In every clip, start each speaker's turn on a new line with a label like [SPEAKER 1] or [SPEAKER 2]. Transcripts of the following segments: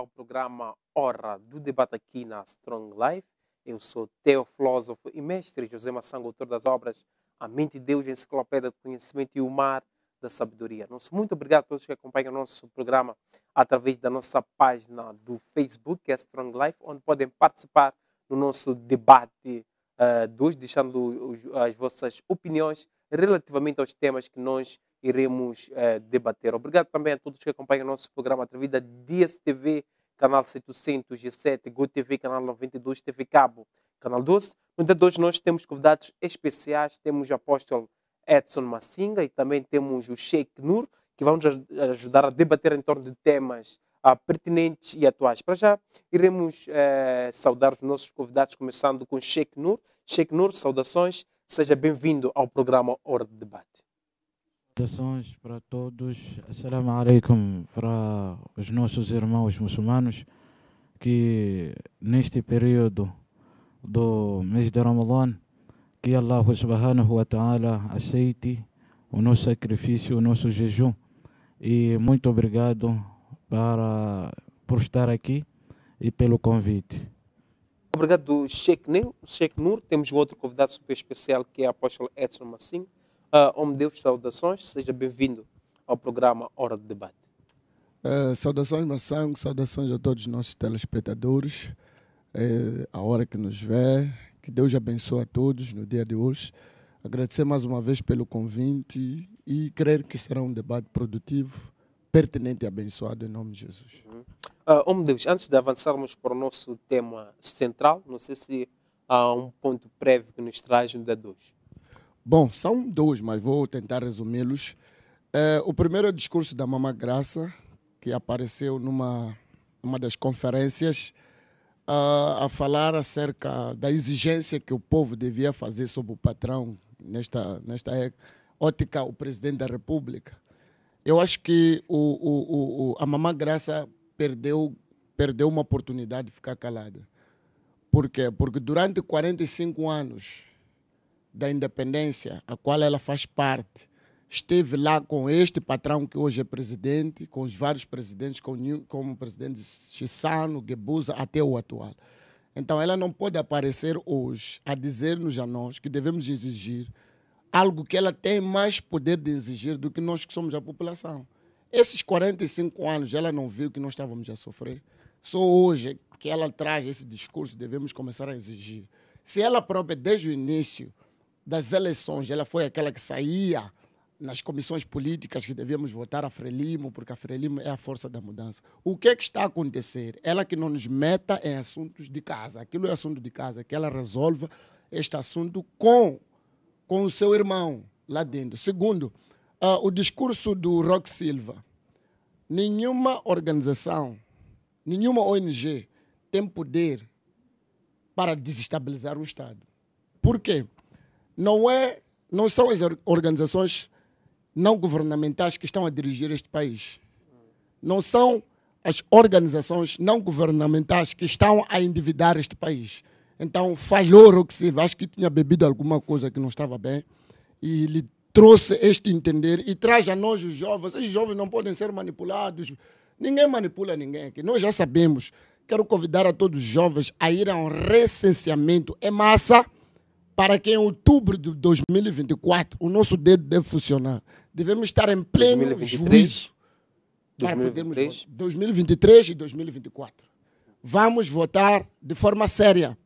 [SPEAKER 1] ao programa Hora do Debate aqui na Strong Life. Eu sou teofilósofo e mestre José Massango, autor das obras A Mente de Deus, Enciclopédia do Conhecimento e o Mar da Sabedoria. Nosso muito obrigado a todos que acompanham o nosso programa através da nossa página do Facebook, que é Strong Life, onde podem participar no nosso debate uh, hoje, deixando as vossas opiniões relativamente aos temas que nós iremos uh, debater. Obrigado também a todos que acompanham o nosso programa através da DSTV Canal 707, GoTV, Canal 92, TV Cabo, Canal 12. No dia hoje nós temos convidados especiais, temos o apóstolo Edson Massinga e também temos o Sheikh Nur, que vão nos ajudar a debater em torno de temas ah, pertinentes e atuais. Para já, iremos eh, saudar os nossos convidados, começando com Sheikh Nur. Sheikh Nur, saudações, seja bem-vindo ao programa Hora de Debate.
[SPEAKER 2] Saudações para todos. Assalamu alaikum para os nossos irmãos muçulmanos que neste período do mês de Ramadan, que Allah subhanahu wa ta'ala aceite o nosso sacrifício, o nosso jejum. E muito obrigado para, por estar aqui e pelo convite.
[SPEAKER 1] Obrigado, Sheikh Nur. Sheikh Temos outro convidado super especial que é o apóstolo Edson Massim. Uh, ah, homem de Deus, saudações, seja bem-vindo ao programa Hora de Debate.
[SPEAKER 3] Uh, saudações, Massango, saudações a todos os nossos telespectadores, uh, a hora que nos vê, que Deus abençoe a todos no dia de hoje. Agradecer mais uma vez pelo convite e crer que será um debate produtivo, pertinente e abençoado em nome de Jesus.
[SPEAKER 1] Uhum. Uh, ah, homem de Deus, antes de avançarmos para o nosso tema central, não sei se há um ponto prévio que nos traz no dia
[SPEAKER 3] Bom, são dois, mas vou tentar resumi-los. É, o primeiro é o discurso da Mama Graça, que apareceu numa uma das conferências a, a falar acerca da exigência que o povo devia fazer sobre o patrão nesta nesta é, ótica o presidente da República. Eu acho que o, o, o, a Mamá Graça perdeu perdeu uma oportunidade de ficar calada. Por quê? Porque durante 45 anos da Independência, a qual ela faz parte, esteve lá com este patrão que hoje é presidente, com os vários presidentes, como o presidente Chissano, Gebusa até o atual. Então, ela não pode aparecer hoje a dizer-nos a nós que devemos exigir algo que ela tem mais poder de exigir do que nós que somos a população. Esses 45 anos ela não viu que nós estávamos a sofrer. Só hoje que ela traz esse discurso devemos começar a exigir. Se ela própria, desde o início, das eleições, ela foi aquela que saía nas comissões políticas que devíamos votar a Frelimo, porque a Frelimo é a força da mudança. O que é que está a acontecer? Ela que não nos meta em assuntos de casa. Aquilo é assunto de casa, que ela resolva este assunto com, com o seu irmão lá dentro. Segundo, uh, o discurso do Rock Silva. Nenhuma organização, nenhuma ONG tem poder para desestabilizar o Estado. Por quê? Não, é, não são as organizações não governamentais que estão a dirigir este país. Não são as organizações não governamentais que estão a endividar este país. Então, falhou o que sirva. Acho que tinha bebido alguma coisa que não estava bem e lhe trouxe este entender e traz a nós, os jovens. Os jovens não podem ser manipulados. Ninguém manipula ninguém aqui. Nós já sabemos. Quero convidar a todos os jovens a ir a um recenseamento É massa para que em outubro de 2024 o nosso dedo deve funcionar. Devemos estar em pleno 2023, juízo. 2023. 2023 e 2024. Vamos votar de forma séria.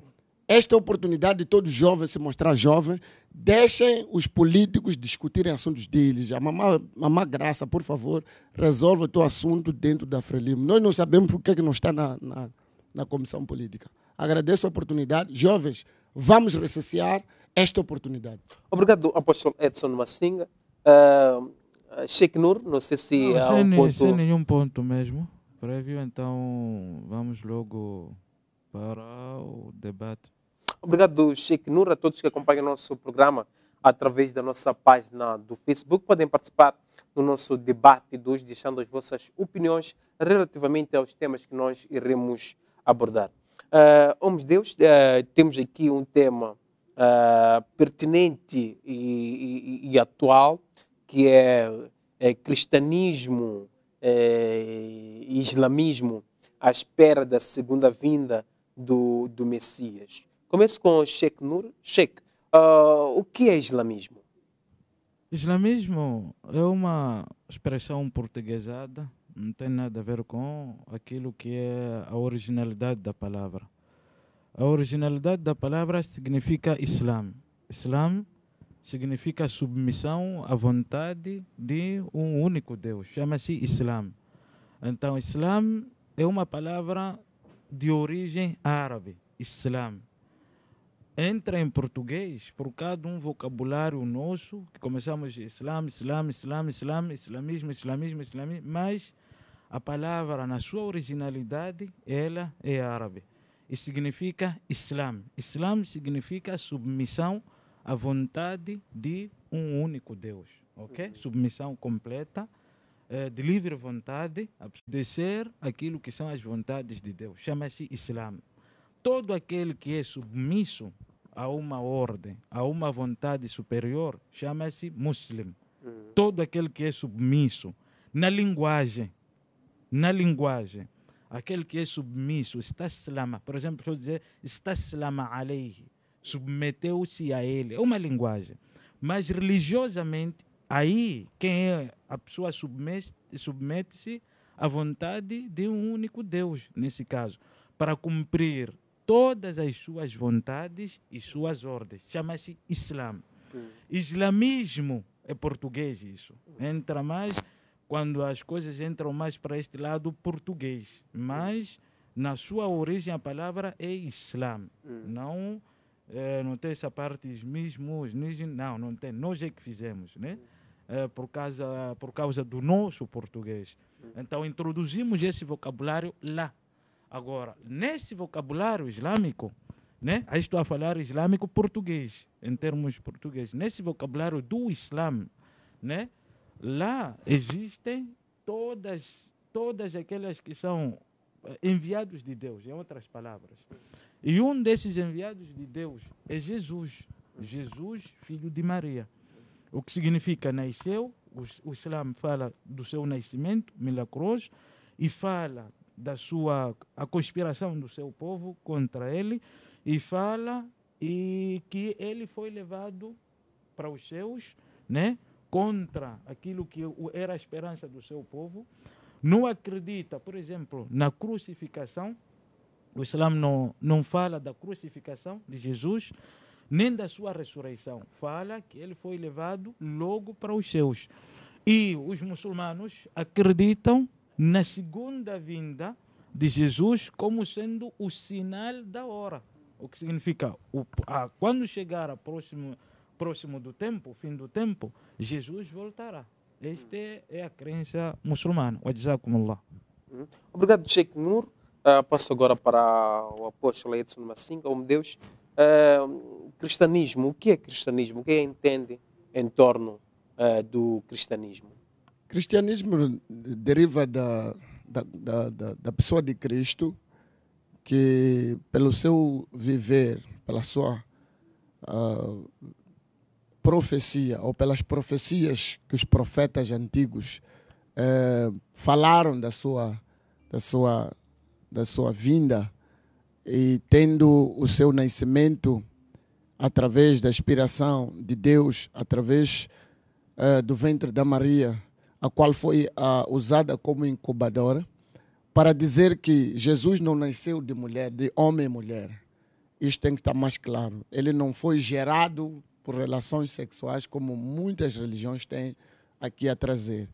[SPEAKER 3] Esta é a oportunidade de todos os jovens se mostrar jovem. Deixem os políticos discutirem assuntos deles. A mamá, mamá Graça, por favor, resolve o teu assunto dentro da Frelimo. Nós não sabemos por que, que não está na, na, na comissão política. Agradeço a oportunidade. Jovens, vamos recessar esta oportunidade.
[SPEAKER 1] Obrigado, apóstolo Edson Massinga. Uh, Sheikh Nur, não sei se não, há sem, um ponto... Sem
[SPEAKER 2] nenhum ponto mesmo prévio, então vamos logo para o debate.
[SPEAKER 1] Obrigado, Sheikh Nur, a todos que acompanham o nosso programa através da nossa página do Facebook. Podem participar no nosso debate de hoje, deixando as vossas opiniões relativamente aos temas que nós iremos abordar. Uh, ah, homens oh, de Deus, uh, temos aqui um tema uh, pertinente e, e, e, atual, que é, é cristianismo eh, e é, islamismo à espera da segunda vinda do, do Messias. Começo com Sheikh Nur. Sheikh, o que é islamismo?
[SPEAKER 2] Islamismo é uma expressão portuguesada não tem nada a ver com aquilo que é a originalidade da palavra. A originalidade da palavra significa Islam. Islam significa submissão à vontade de um único Deus. Chama-se Islam. Então, Islam é uma palavra de origem árabe. Islam. Entra em português por causa de um vocabulário nosso, que começamos Islam, Islam, Islam, Islam, islamismo, islamismo, islamismo, mas a palavra, na sua originalidade, ela é árabe. E significa Islam. Islam significa submissão à vontade de um único Deus. Ok? Uhum. Submissão completa, eh, de livre vontade, obedecer aquilo que são as vontades de Deus. Chama-se Islam. Todo aquele que é submisso a uma ordem, a uma vontade superior, chama-se muslim. Uhum. Todo aquele que é submisso na linguagem, na linguagem. Aquele que é submisso, está slama, por exemplo, eu dizer, está slama alayhi, submeteu-se a ele, é uma linguagem. Mas religiosamente, aí quem é a pessoa submete-se à vontade de um único Deus, nesse caso, para cumprir todas as suas vontades e suas ordens. Chama-se Islam. Hum. Islamismo é português isso. Entra mais quando as coisas entram mais para este lado português. Mas na sua origem a palavra é Islam. Hum. Não, é, não tem essa parte mesmo, não, não tem. Nós é que fizemos, né? É, por, causa, por causa do nosso português. Hum. Então introduzimos esse vocabulário lá. Agora, nesse vocabulário islâmico, né? Aí estou a falar islâmico português, em termos portugueses. Nesse vocabulário do Islam, né? Lá existem todas, todas aquelas que são eh, enviados de Deus, em outras palavras. E um desses enviados de Deus é Jesus, Jesus, filho de Maria. O que significa nasceu, o Islã fala do seu nascimento milagroso e fala da sua a conspiração do seu povo contra ele e fala e que ele foi levado para os seus, né? contra aquilo que era a esperança do seu povo, não acredita, por exemplo, na crucificação. O Islã não, não fala da crucificação de Jesus, nem da sua ressurreição. Fala que ele foi levado logo para os seus. E os muçulmanos acreditam na segunda vinda de Jesus como sendo o sinal da hora. O que significa, o, a, quando chegar a próxima próximo do tempo, fim do tempo, Jesus voltará. Esta é a crença muçulmana. Wajazakumullah.
[SPEAKER 1] Uhum. Obrigado, Sheikh Nur. Uh, ah, passo agora para o apóstolo Edson Massinga. Homem Deus, uh, cristianismo, o que é cristianismo? O que é entende em torno uh, do cristianismo?
[SPEAKER 3] Cristianismo deriva da, da, da, da pessoa de Cristo, que pelo seu viver, pela sua uh, profecia ou pelas profecias que os profetas antigos eh, falaram da sua, da, sua, da sua vinda e tendo o seu nascimento através da inspiração de Deus, através eh, do ventre da Maria, a qual foi usada como incubadora, para dizer que Jesus não nasceu de mulher, de homem e mulher. Isto tem que estar mais claro. Ele não foi gerado por relações sexuais, como muitas religiões têm aqui a trazer.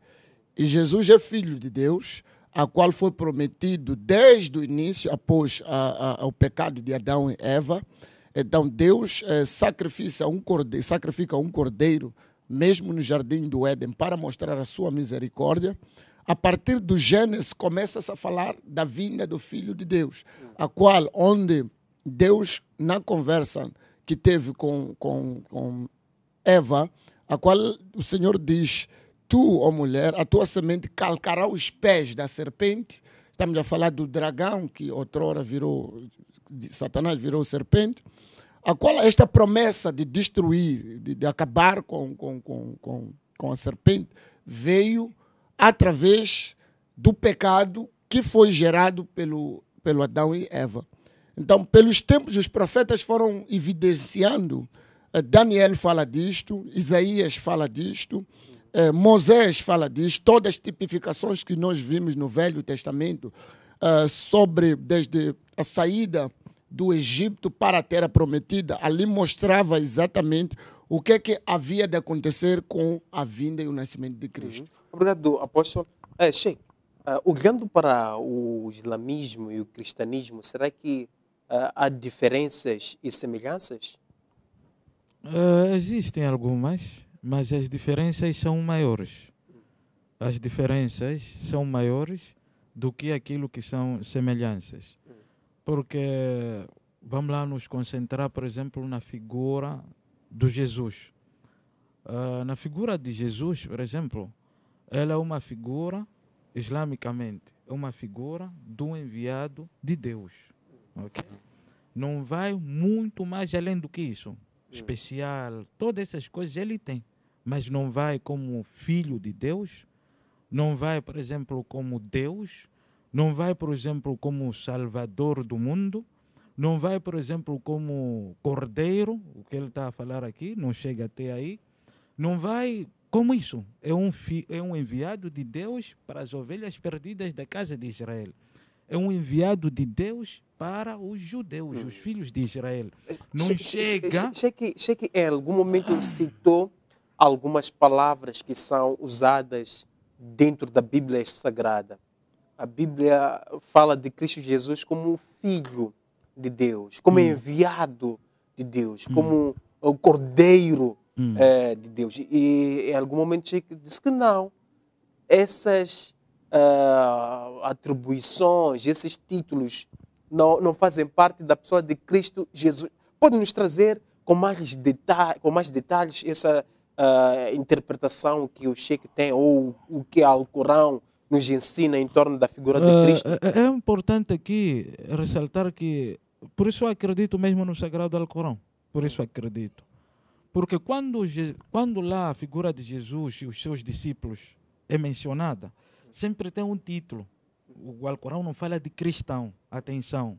[SPEAKER 3] E Jesus é filho de Deus, a qual foi prometido desde o início, após a, a, o pecado de Adão e Eva. Então, Deus é, sacrifica, um cordeiro, sacrifica um cordeiro, mesmo no jardim do Éden, para mostrar a sua misericórdia. A partir do Gênesis, começa-se a falar da vinda do Filho de Deus, a qual, onde Deus, na conversa, que teve com, com, com Eva, a qual o Senhor diz: Tu, ó mulher, a tua semente calcará os pés da serpente. Estamos a falar do dragão que outrora virou, Satanás virou serpente. A qual esta promessa de destruir, de, de acabar com, com, com, com, com a serpente, veio através do pecado que foi gerado pelo, pelo Adão e Eva. Então, pelos tempos, os profetas foram evidenciando. Eh, Daniel fala disto, Isaías fala disto, eh, Moisés fala disto, todas as tipificações que nós vimos no Velho Testamento eh, sobre desde a saída do Egito para a Terra Prometida, ali mostrava exatamente o que é que havia de acontecer com a vinda e o nascimento de Cristo. Uhum. Obrigado, apóstolo. É, Sheikh, uh, olhando para o islamismo e o cristianismo,
[SPEAKER 1] será que ah, há diferenças e semelhanças?
[SPEAKER 2] Uh, existem algumas, mas as diferenças são maiores. As diferenças são maiores do que aquilo que são semelhanças. Porque vamos lá nos concentrar, por exemplo, na figura do Jesus. Uh, na figura de Jesus, por exemplo, ela é uma figura, islamicamente, é uma figura do enviado de Deus ok? Não vai muito mais além do que isso. Hum. Especial, todas essas coisas ele tem. Mas não vai como filho de Deus, não vai, por exemplo, como Deus, não vai, por exemplo, como Salvador do mundo, não vai, por exemplo, como Cordeiro, o que ele está a falar aqui, não chega até aí, não vai como isso. É um, é um enviado de Deus para as ovelhas perdidas da casa de Israel. É um enviado de Deus para os judeus, os hum. filhos de Israel. Eh, não che chega. Cheque, che che em algum
[SPEAKER 1] momento citou algumas palavras que são usadas dentro da Bíblia Sagrada. A Bíblia fala de Cristo Jesus como filho de Deus, como hum. enviado de Deus, hum. como o cordeiro hum. Eh, de Deus. E em algum momento Cheque disse que não. Essas uh, atribuições, esses títulos não, não fazem parte da pessoa de Cristo Jesus. Pode nos trazer com mais, detal com mais detalhes essa uh, interpretação que o Sheikh tem ou o que o Alcorão nos ensina em torno da figura de ah, Cristo? É,
[SPEAKER 2] é importante aqui ressaltar que, por isso acredito mesmo no Sagrado Alcorão, por isso acredito. Porque quando, quando lá a figura de Jesus e os seus discípulos é mencionada, sempre tem um título o Alcorão não fala de cristão, atenção.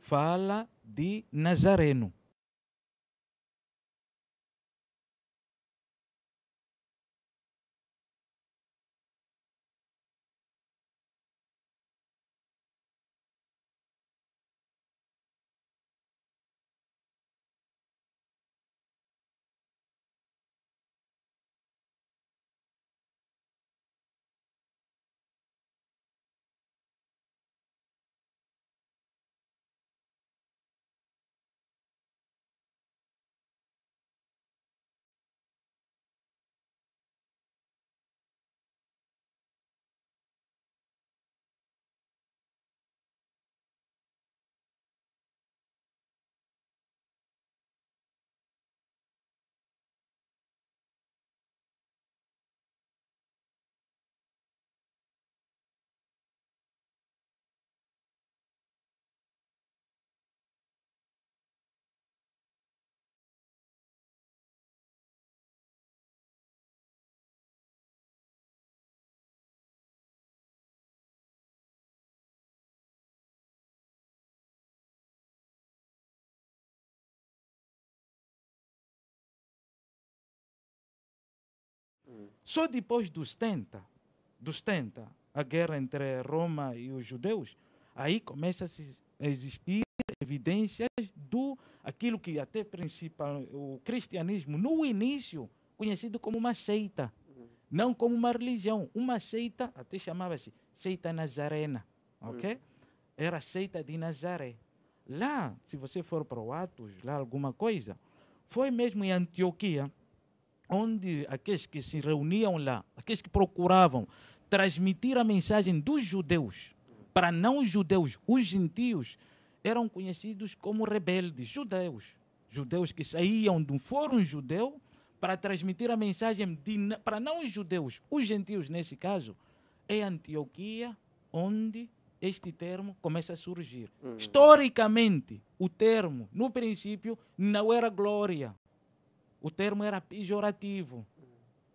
[SPEAKER 2] Fala de nazareno.
[SPEAKER 4] Só depois dos 70,
[SPEAKER 2] dos 70, a guerra entre Roma e os judeus, aí começa a existir evidências do aquilo que até principal o cristianismo no início conhecido como uma seita, não como uma religião, uma seita até chamava-se seita nazarena, ok? Era a seita de Nazaré. Lá, se você for para o Atos, lá alguma coisa, foi mesmo em Antioquia onde aqueles que se reuniam lá, aqueles que procuravam transmitir a mensagem dos judeus para não judeus, os gentios, eram conhecidos como rebeldes, judeus. Judeus que saíam do fórum judeu para transmitir a mensagem de, para não judeus, os gentios nesse caso, é Antioquia onde este termo começa a surgir. Uhum. Historicamente, o termo, no princípio, não era glória, o termo era pejorativo.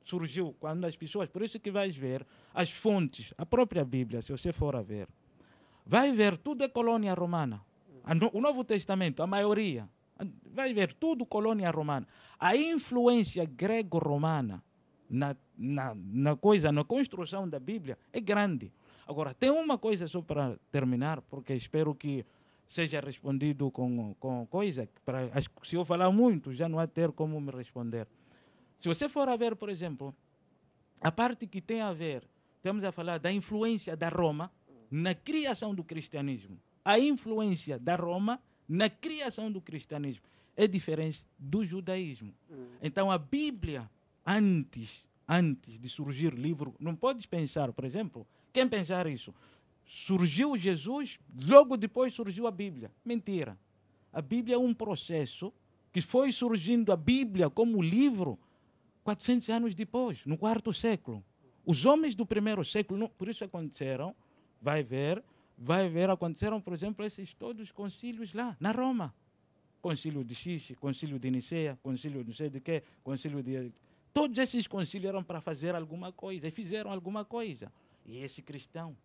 [SPEAKER 2] Surgiu quando as pessoas, por isso que vais ver as fontes, a própria Bíblia, se você for a ver, vai ver tudo é colônia romana. O Novo Testamento, a maioria, vai ver tudo colônia romana. A influência grego-romana na, na, na coisa, na construção da Bíblia é grande. Agora, tem uma coisa só para terminar, porque espero que seja respondido com, com coisa. Pra, se eu falar muito, já não há ter como me responder. Se você for a ver, por exemplo, a parte que tem a ver, estamos a falar da influência da Roma na criação do cristianismo. A influência da Roma na criação do cristianismo é diferente do judaísmo. Hum. Então a Bíblia antes, antes de surgir livro, não podes pensar, por exemplo, quem pensar isso, surgiu Jesus, logo depois surgiu a Bíblia. Mentira. A Bíblia é um processo que foi surgindo a Bíblia como livro 400 anos depois, no quarto século. Os homens do primeiro século, por isso aconteceram, vai ver, vai ver, aconteceram, por exemplo, esses todos os concílios lá, na Roma. Concílio de Xixi, concílio de Niceia, concílio de não sei de quê, concílio de... Todos esses concílios eram para fazer alguma coisa, e fizeram alguma coisa. E esse cristão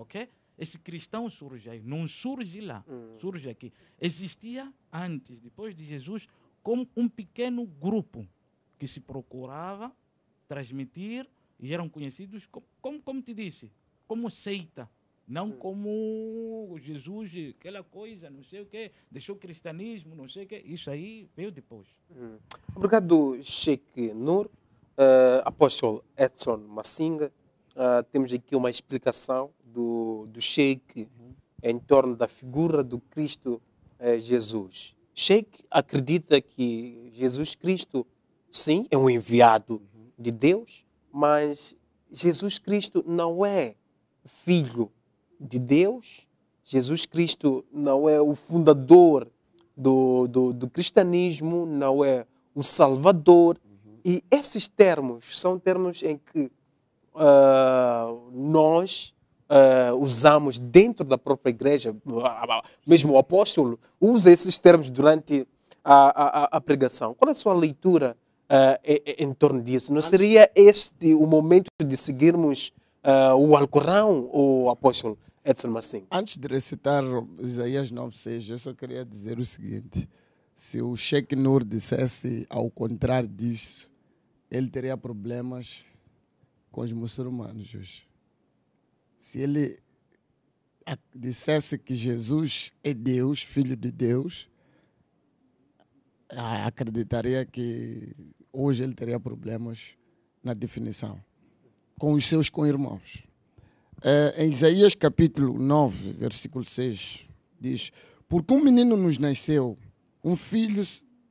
[SPEAKER 2] ok? Esse cristão surge aí, não surge lá, hum. surge aqui. Existia antes, depois de Jesus, como um pequeno grupo que se procurava transmitir e eram conhecidos como, como, como te disse, como seita, não hum. como Jesus, aquela coisa, não sei o quê, deixou o cristianismo, não sei o quê, isso aí veio depois. Hum.
[SPEAKER 1] Obrigado, Sheikh Nur, uh, ah, apóstolo Edson Massinga, uh, temos aqui uma explicação do, do Sheikh em torno da figura do Cristo eh, Jesus. Sheikh acredita que Jesus Cristo, sim, é um enviado de Deus, mas Jesus Cristo não é filho de Deus, Jesus Cristo não é o fundador do, do, do cristianismo, não é o salvador. E esses termos são termos em que uh, nós uh, usamos dentro da própria igreja, mesmo o apóstolo usa esses termos durante a, a, a pregação. Qual é a sua leitura uh, em, em, torno disso? Não seria este o momento de seguirmos
[SPEAKER 3] uh, o Alcorão ou o apóstolo? Edson Massim. Antes de recitar Isaías 9,6, eu só queria dizer o seguinte: se o Sheikh Nur dissesse ao contrário disso, ele teria problemas com os muçulmanos hoje se ele dissesse que Jesus é Deus, filho de Deus, acreditaria que hoje ele teria problemas na definição com os seus co-irmãos. É, em Isaías capítulo 9, versículo 6, diz: Porque um menino nos nasceu, um filho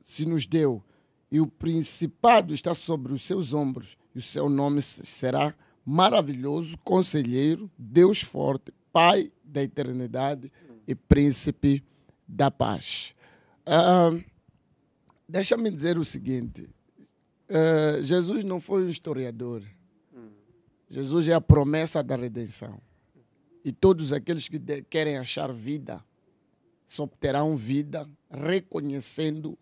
[SPEAKER 3] se nos deu, e o principado está sobre os seus ombros, e o seu nome será maravilhoso, conselheiro, Deus forte, Pai da eternidade e príncipe da paz. Uh, Deixa-me dizer o seguinte: uh, Jesus não foi um historiador. Jesus é a promessa da redenção. E todos aqueles que querem achar vida só terão vida reconhecendo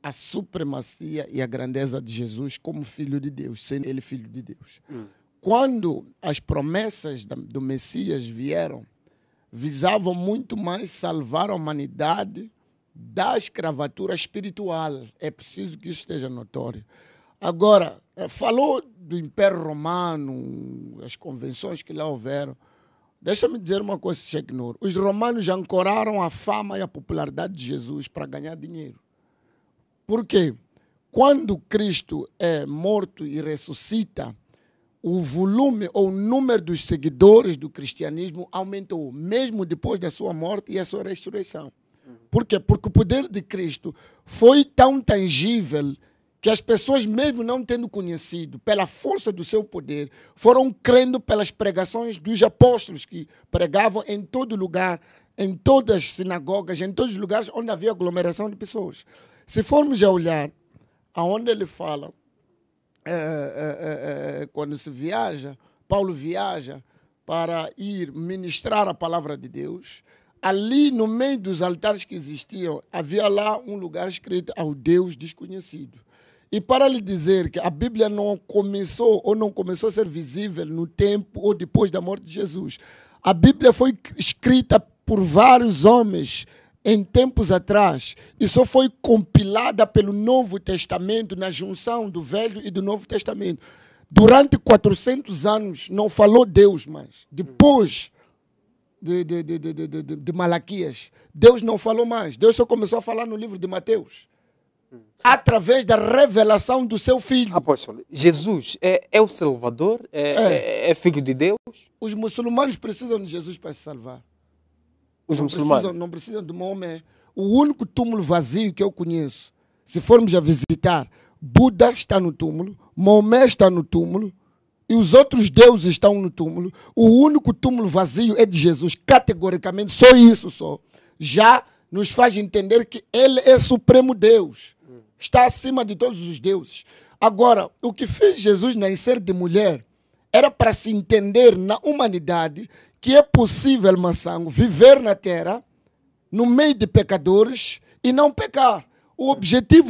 [SPEAKER 3] a supremacia e a grandeza de Jesus como Filho de Deus, sendo Ele Filho de Deus. Hum quando as promessas do Messias vieram, visavam muito mais salvar a humanidade da escravatura espiritual. É preciso que isso esteja notório. Agora, é, falou do Império Romano, as convenções que lá houveram. Deixa-me dizer uma coisa, Sheikh Os romanos ancoraram a fama e a popularidade de Jesus para ganhar dinheiro. Por quê? Quando Cristo é morto e ressuscita, o volume ou o número dos seguidores do cristianismo aumentou, mesmo depois da sua morte e a sua ressurreição. Por quê? Porque o poder de Cristo foi tão tangível que as pessoas, mesmo não tendo conhecido, pela força do seu poder, foram crendo pelas pregações dos apóstolos que pregavam em todo lugar, em todas as sinagogas, em todos os lugares onde havia aglomeração de pessoas. Se formos a olhar aonde ele fala é é, é, é, é, quando se viaja, Paulo viaja para ir ministrar a palavra de Deus. Ali no meio dos altares que existiam, havia lá um lugar escrito ao Deus desconhecido. E para lhe dizer que a Bíblia não começou ou não começou a ser visível no tempo ou depois da morte de Jesus, a Bíblia foi escrita por vários homens em tempos atrás e só foi compilada pelo Novo Testamento na junção do Velho e do Novo Testamento. Durante 400 anos não falou Deus mais. Depois de, de, de, de, de, de, de Malaquias, Deus não falou mais. Deus só começou a falar no livro de Mateus através da revelação do seu filho. Apóstolo, Jesus é, é o Salvador, é, é. é, é filho de Deus. Os muçulmanos precisam de Jesus para se salvar os não muçulmanos. Precisam, não precisam de Maomé. O único túmulo vazio que eu conheço, se formos a visitar, Buda está no túmulo, Maomé está no túmulo, e os outros deuses estão no túmulo. O único túmulo vazio é de Jesus, categoricamente, só isso só. Já nos faz entender que ele é supremo Deus. Está acima de todos os deuses. Agora, o que fez Jesus nascer de mulher era para se entender na humanidade que é possível, Maçango, viver na terra, no meio
[SPEAKER 4] de pecadores e não pecar. O objetivo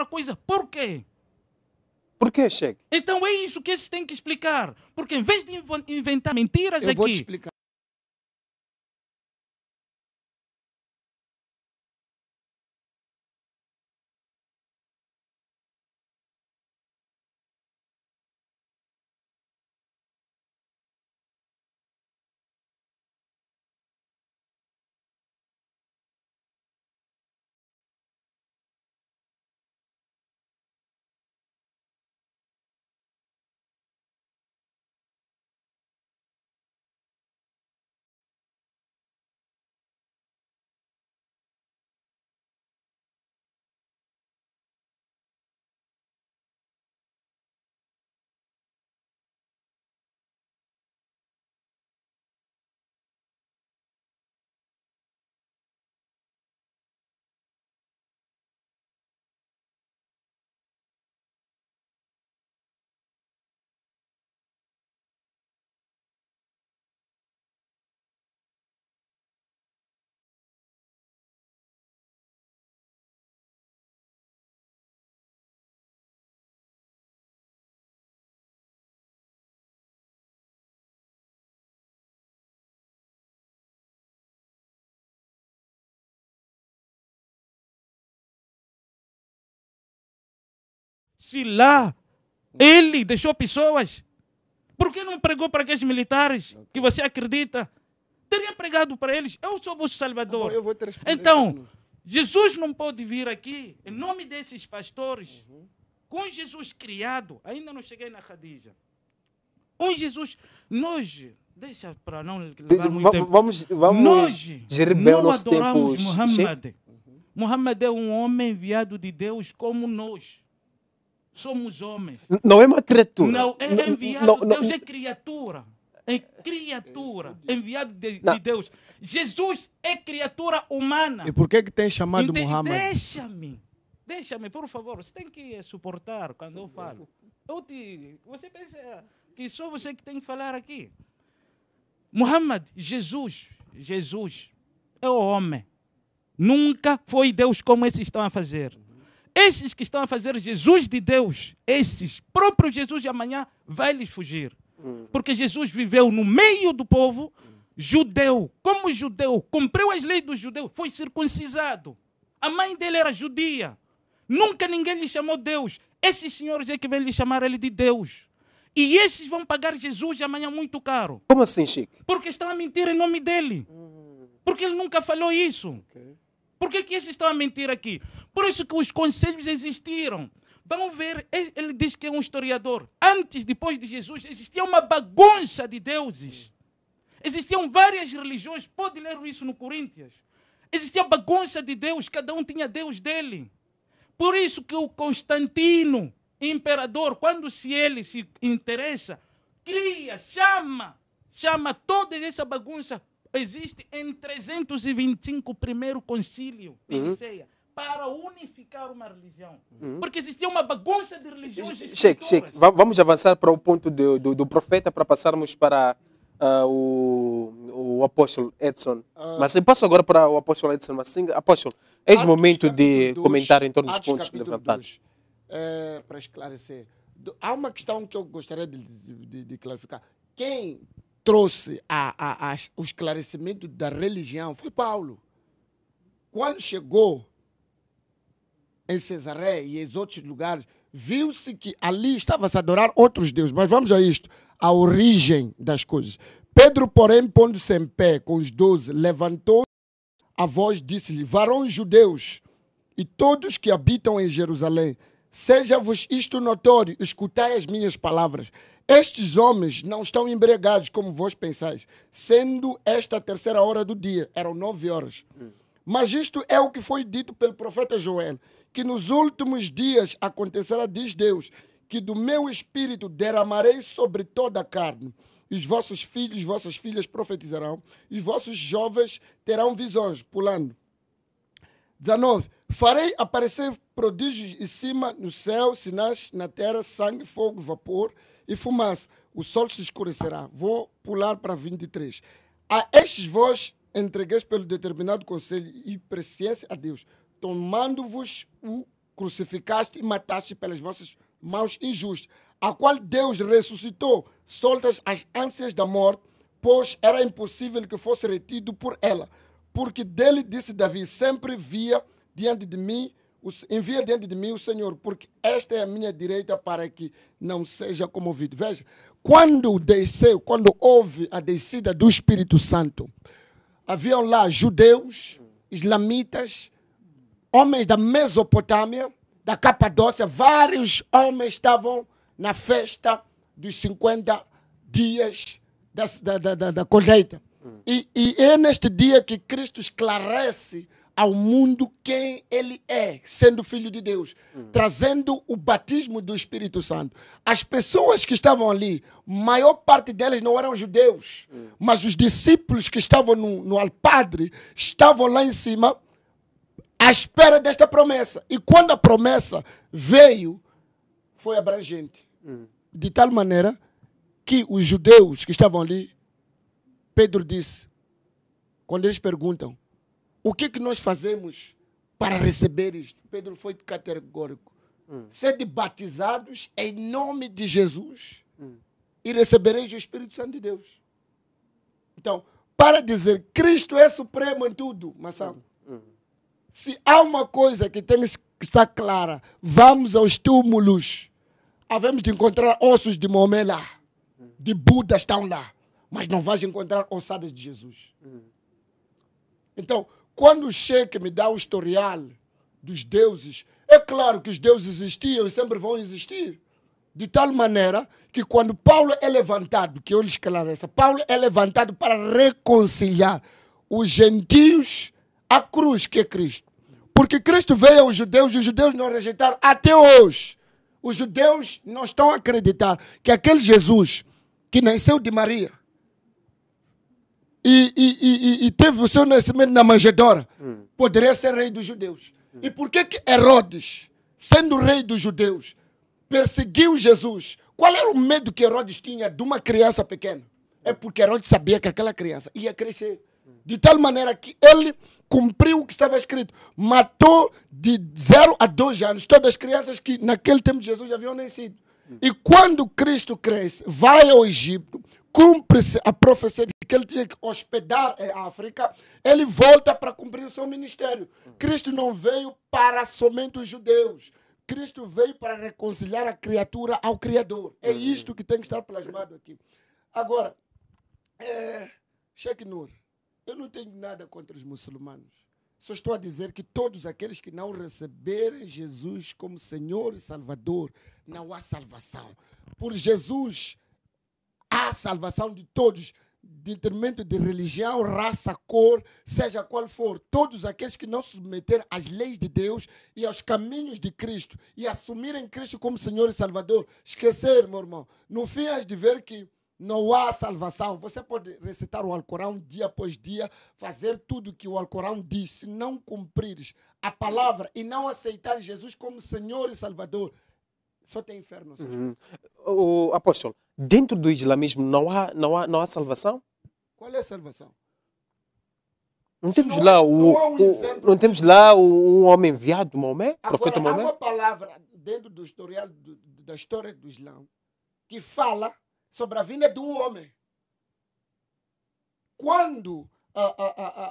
[SPEAKER 4] outra coisa. Por quê? Por quê,
[SPEAKER 1] Cheque?
[SPEAKER 2] Então é isso que eles têm que explicar. Porque em vez de inventar mentiras eu aqui,
[SPEAKER 4] Se lá ele deixou pessoas, por que não pregou para aqueles militares que você acredita?
[SPEAKER 2] Teria pregado para eles, eu sou vosso salvador. então, Jesus não pode vir aqui em nome desses pastores, uhum. com Jesus criado, ainda não cheguei na Khadija. Um Jesus, nós, deixa para não levar muito tempo. Vamos, vamos nós não adoramos Muhammad. Muhammad é um homem enviado de Deus como nós somos homens.
[SPEAKER 1] Não
[SPEAKER 3] é uma criatura, Não, é enviado. Não, não, Deus não. é
[SPEAKER 2] criatura. É criatura. Enviado de, de, Deus. Jesus é criatura humana. E por que, que
[SPEAKER 3] tem chamado Entende? Muhammad?
[SPEAKER 2] Deixa-me. Deixa-me, por favor. Você tem que suportar quando eu falo. Eu te, você pensa que só você que tem que falar aqui. Muhammad, Jesus, Jesus é o homem. Nunca foi Deus como esses estão a fazer. Esses que estão a fazer Jesus de Deus, esses, próprio Jesus de amanhã, vai lhes fugir. Porque Jesus viveu no meio do povo, judeu, como judeu, cumpriu as leis dos judeus, foi circuncisado. A mãe dele era judia. Nunca ninguém lhe chamou Deus. Esses senhores é que vêm lhe chamar ele de Deus. E esses vão pagar Jesus de amanhã muito caro.
[SPEAKER 1] Como assim, Chico?
[SPEAKER 2] Porque estão a mentir em nome dele. Porque ele nunca falou isso. Okay. Por que, que esses estão a mentir aqui? Por isso que os conselhos existiram. Vão ver, ele diz que é um historiador. Antes, depois de Jesus, existia uma bagunça de deuses. Existiam várias religiões, pode ler isso no Coríntios. Existia bagunça de Deus, cada um tinha Deus dele. Por isso que o Constantino, imperador, quando se ele se interessa, cria, chama, chama toda essa bagunça existe em 325 primeiro concílio de uhum. Niceia para unificar uma religião. Uhum. Porque existia uma bagunça de religiões cheque, cheque.
[SPEAKER 1] Vamos avançar para o ponto do, do, do profeta para passarmos para uh, o, o apóstolo Edson. Ah. Mas eu passo agora para o apóstolo Edson Massinga. Apóstolo, é o momento
[SPEAKER 3] de comentar em torno dos pontos levantados. É, para esclarecer, há uma questão que eu gostaria de, de, de clarificar. Quem trouxe a, a, a, o esclarecimento da religião foi Paulo. Quando chegou em Cesareia e em outros lugares, viu-se que ali estava-se a adorar outros deuses. Mas vamos a isto, a origem das coisas. Pedro, porém, pondo-se em pé com os doze, levantou a voz, e disse-lhe, varões judeus e todos que habitam em Jerusalém, seja-vos isto notório, escutai as minhas palavras. Estes homens não estão embregados como vós pensais, sendo esta a terceira hora do dia, eram nove horas. Mas isto é o que foi dito pelo profeta Joel, que nos últimos dias acontecerá, diz Deus, que do meu espírito derramarei sobre toda a carne. Os vossos filhos, vossas filhas profetizarão, e os vossos jovens terão visões, pulando. 19. Farei aparecer prodígios em cima, no céu, sinais na terra, sangue, fogo, vapor e fumaça. O sol se escurecerá. Vou pular para 23. A estes vós entregueis pelo determinado conselho e presciência a Deus, tomando-vos o crucificaste e mataste pelas vossas mãos injustas, a qual Deus ressuscitou, soltas as ânsias da morte, pois era impossível que fosse retido por ela. Porque dele, disse Davi, sempre via diante de mim envia dentro de mim o Senhor, porque esta é a minha direita para que não seja comovido. Veja, quando desceu, quando houve a descida do Espírito Santo, haviam lá judeus, islamitas, homens da Mesopotâmia, da Capadócia, vários homens estavam na festa dos 50 dias da, da, da, da colheita. E, e é neste dia que Cristo esclarece ao mundo quem ele é, sendo filho de Deus, trazendo o batismo do Espírito Santo. As pessoas que estavam ali, maior parte delas não eram judeus, mas os discípulos que estavam no, no Alpadre estavam lá em cima à espera desta promessa. E quando a promessa veio, foi abrangente. De tal maneira que os judeus que estavam ali, Pedro disse, quando eles perguntam, o que, é que nós fazemos para receber isto? Pedro foi categórico. Hum. Sede batizados em nome de Jesus hum. e recebereis o Espírito Santo de Deus. Então, para dizer Cristo é supremo em tudo, mas hum. hum. Se há uma coisa que tem que estar clara, vamos aos túmulos. Havemos de encontrar ossos de Maomé lá, hum. de Buda estão lá, mas não vais encontrar ossadas de Jesus. Hum. Então, quando o Sheik me dá o historial dos deuses, é claro que os deuses existiam e sempre vão existir. De tal maneira que quando Paulo é levantado, que eu lhe esclareça, Paulo é levantado para reconciliar os gentios à cruz que é Cristo. Porque Cristo veio aos judeus e os judeus não rejeitaram até hoje. Os judeus não estão a acreditar que aquele Jesus que nasceu de Maria, e, e, e, e teve o seu nascimento na manjedora, hum. poderia ser rei dos judeus. Hum. E por que, que Herodes, sendo rei dos judeus, perseguiu Jesus? Qual era o medo que Herodes tinha de uma criança pequena? É porque Herodes sabia que aquela criança ia crescer. De tal maneira que ele cumpriu o que estava escrito. Matou de 0 a 2 anos todas as crianças que naquele tempo de Jesus haviam nascido. Hum. E quando Cristo cresce, vai ao Egito, cumpre-se a profecia de que ele tinha que hospedar é, a África, ele volta para cumprir o seu ministério. Cristo não veio para somente os judeus. Cristo veio para reconciliar a criatura ao Criador. É uhum. isto que tem que estar plasmado aqui. Agora, é, Sheikh Nur, eu não tenho nada contra os muçulmanos. Só estou a dizer que todos aqueles que não receberem Jesus como Senhor e Salvador, não há salvação. Por Jesus há salvação de todos, detrimento de religião, raça, cor, seja qual for, todos aqueles que não se submeter às leis de Deus e aos caminhos de Cristo e assumirem Cristo como Senhor e Salvador, esquecer, meu irmão, no fim as de ver que não há salvação. Você pode recitar o Alcorão dia após dia, fazer tudo o que o Alcorão diz, se não cumprires a palavra e não aceitar Jesus como Senhor e Salvador, só tem inferno. Uhum.
[SPEAKER 1] O apóstolo, dentro do islamismo não há, não há, não há salvação?
[SPEAKER 3] Qual é a salvação?
[SPEAKER 1] Não temos, não, lá o, não, um não temos lá um homem enviado, Maomé, Agora, profeta Maomé? Há uma
[SPEAKER 3] palavra dentro do historial do, da história do Islã que fala sobre a vinda de um homem. Quando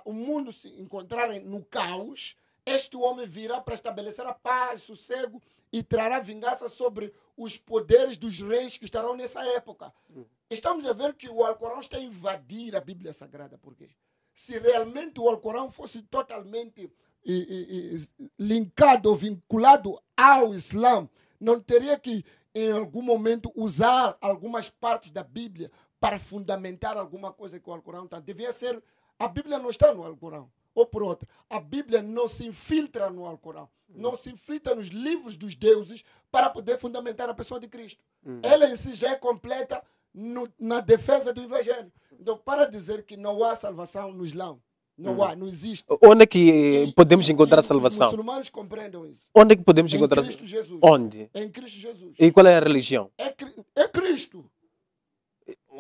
[SPEAKER 3] o mundo se encontrar no caos, este homem virá para estabelecer a paz, sossego e trará vingança sobre os poderes dos reis que estarão nessa época. Uhum. Estamos a ver que o Alcorão está a invadir a Bíblia Sagrada. Por quê? Se realmente o Alcorão fosse totalmente e, e, e, linkado, vinculado ao Islã, não teria que, em algum momento, usar algumas partes da Bíblia para fundamentar alguma coisa que o Alcorão está. Devia ser. A Bíblia não está no Alcorão ou por outra. A Bíblia não se infiltra no Alcorão, não se infiltra nos livros dos deuses para poder fundamentar a pessoa de Cristo. Hum. Ela em si já é completa no, na defesa do Evangelho. Então, para dizer que não há salvação no Islã, não hum. há, não existe.
[SPEAKER 1] Onde é que eh, podemos encontrar a salvação? Os
[SPEAKER 3] muçulmanos compreendem
[SPEAKER 1] isso. Onde é que podemos em encontrar Cristo Jesus. Onde?
[SPEAKER 3] Em Cristo Jesus.
[SPEAKER 1] E qual é a religião?
[SPEAKER 3] É, é Cristo.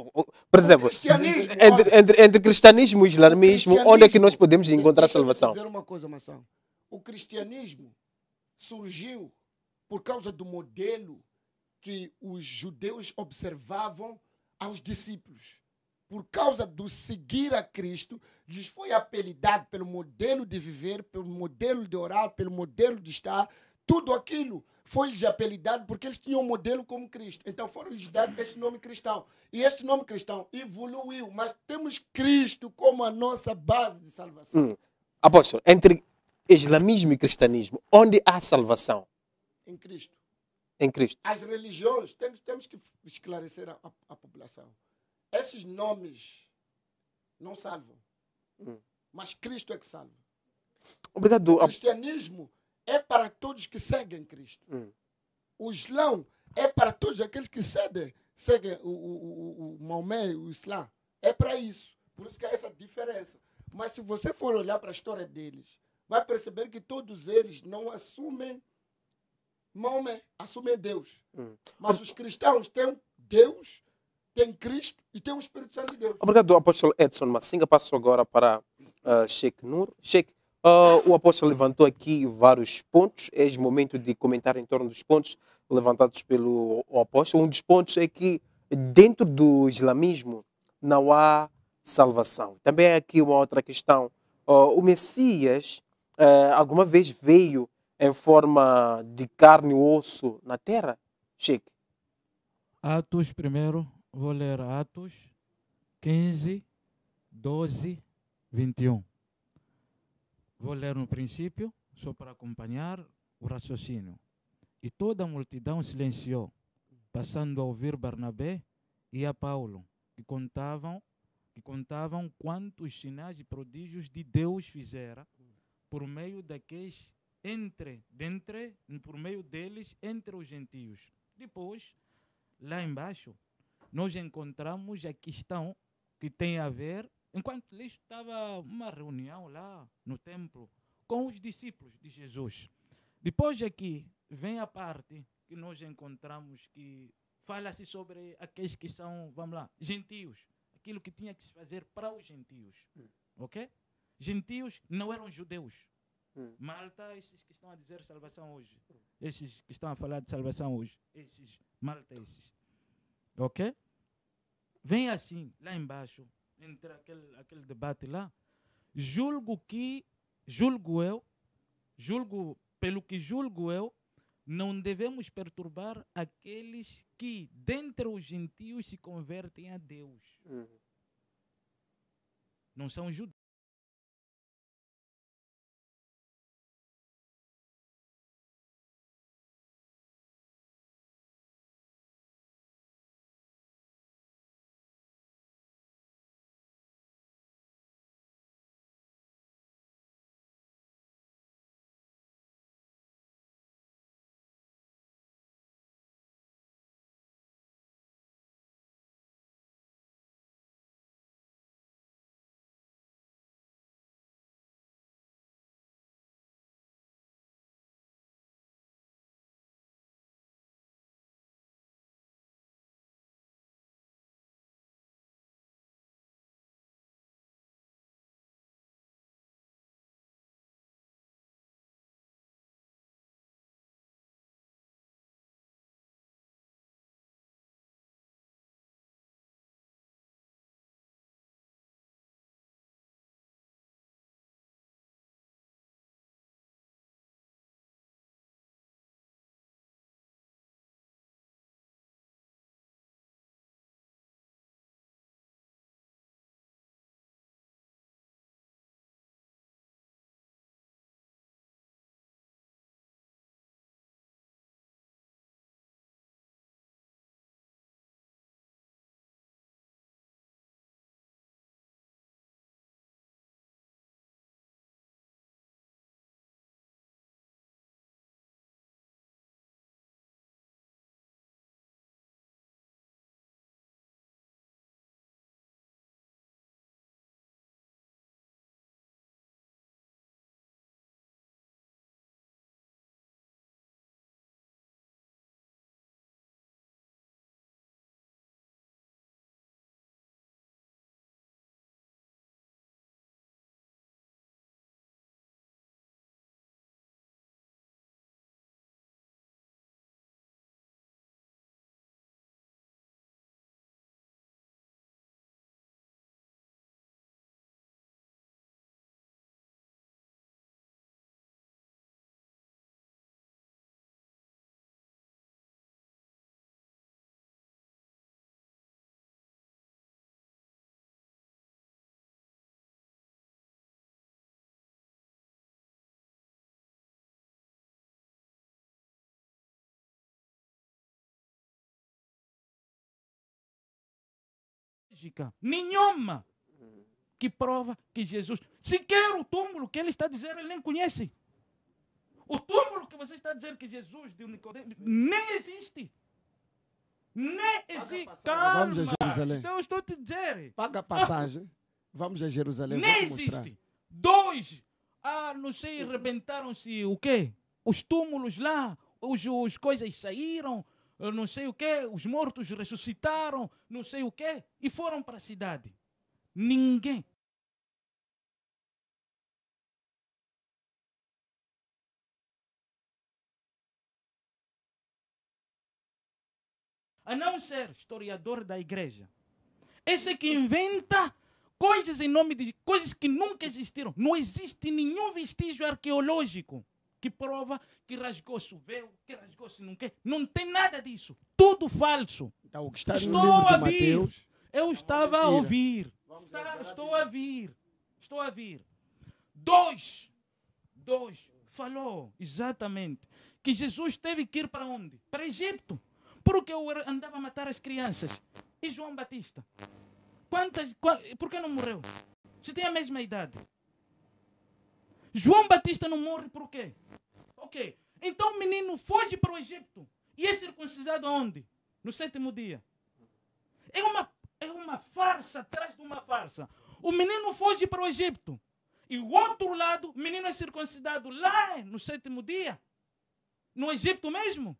[SPEAKER 1] Por exemplo, entre, entre, entre, cristianismo e islamismo, onde é que nós podemos encontrar salvação? Deixa
[SPEAKER 3] eu dizer uma coisa, Maçã. O cristianismo surgiu por causa do modelo que os judeus observavam aos discípulos. Por causa do seguir a Cristo, lhes foi apelidado pelo modelo de viver, pelo modelo de orar, pelo modelo de estar, tudo aquilo foi-lhes apelidado porque eles tinham um modelo como Cristo. Então foram-lhes dados esse nome cristão. E este nome cristão evoluiu, mas temos Cristo como a nossa base de salvação.
[SPEAKER 1] Hum. Apóstolo, entre islamismo e cristianismo, onde há salvação? Em Cristo. Em Cristo.
[SPEAKER 3] As religiões, temos, temos que esclarecer a, a, a população. Esses nomes não salvam, hum. mas Cristo é que salva. Obrigado. O cristianismo é para todos que seguem Cristo. Hum. O Islã é para todos aqueles que cedem, seguem o, o, o, o Maomé, o Islã. É para isso. Por isso que há essa diferença. Mas se você for olhar para a história deles, vai perceber que todos eles não assumem Maomé, assumem Deus. Hum. Mas os cristãos têm Deus, têm Cristo e têm o Espírito Santo de Deus.
[SPEAKER 1] Obrigado, apóstolo Edson Massinga. Passo agora para uh, Sheikh Nur. Sheikh, Uh, o apóstolo levantou aqui vários pontos. É o momento de comentar em torno dos pontos levantados pelo apóstolo. Um dos pontos é que dentro do islamismo não há salvação. Também é aqui uma outra questão. Uh, o Messias uh, alguma vez veio em forma de carne e osso na terra? Cheque.
[SPEAKER 2] Atos, primeiro, vou ler Atos 15, 12, 21. Vou ler no princípio, só para acompanhar o raciocínio. E toda a multidão silenciou, passando a ouvir Barnabé e a Paulo, que contavam, que contavam quantos sinais e prodígios de Deus fizera por meio daqueles entre, dentre, por meio deles entre os gentios. Depois, lá embaixo, nós encontramos a questão que tem a ver Enquanto ele estava uma reunião lá no templo com os discípulos de Jesus. Depois aqui é vem a parte que nós encontramos que fala-se sobre aqueles que são, vamos lá, gentios. Aquilo que tinha que se fazer para os gentios. Hum. Ok? Gentios não eram judeus. Hum. Malta, esses que estão a dizer salvação hoje. Hum. Esses que estão a falar de salvação hoje. Esses, Malta, esses. Ok? Vem assim, lá embaixo, entre aquele, aquele debate lá, julgo que, julgo eu, julgo, pelo que julgo eu, não devemos perturbar aqueles que, dentre os gentios, se convertem a Deus.
[SPEAKER 4] Uhum. Não são judeus. lógica nenhuma que
[SPEAKER 2] prova que Jesus, sequer o túmulo que ele está dizendo, ele nem conhece. O túmulo que você está dizendo que Jesus deu Nicodemo nem existe. Nem
[SPEAKER 4] existe.
[SPEAKER 3] Calma.
[SPEAKER 2] Vamos a Jerusalém.
[SPEAKER 4] Então
[SPEAKER 3] eu estou te dizendo. Paga ah. passagem. Vamos a Jerusalém. Nem existe.
[SPEAKER 2] Dois, ah, não sei, rebentaram-se o quê? Os túmulos lá, os, os coisas saíram, não sei o que. os mortos ressuscitaram, não sei o que. e foram para a cidade. Ninguém. A não ser historiador da igreja. Esse que inventa coisas em nome de coisas que nunca existiram. Não existe nenhum vestígio arqueológico que prova que rasgou o véu, que rasgou se não quer. Não tem nada disso. Tudo falso.
[SPEAKER 3] Então, o que está Estou a ouvir.
[SPEAKER 2] Eu estava a né? ouvir. Está, estou a vir. Estou a vir. Dois. Dois. Falou exatamente que Jesus teve que ir para onde? Para Egito. Porque eu andava a matar as crianças. E João Batista? Quantas, qual, por que não morreu? Se tem a mesma idade. João Batista não morre por quê? Ok. Então o menino foge para o Egito e é circuncisado onde? No sétimo dia. É uma, é uma farsa atrás de uma farsa. O menino foge para o Egito. E o outro lado, o menino é circuncidado lá no sétimo dia. No Egito mesmo.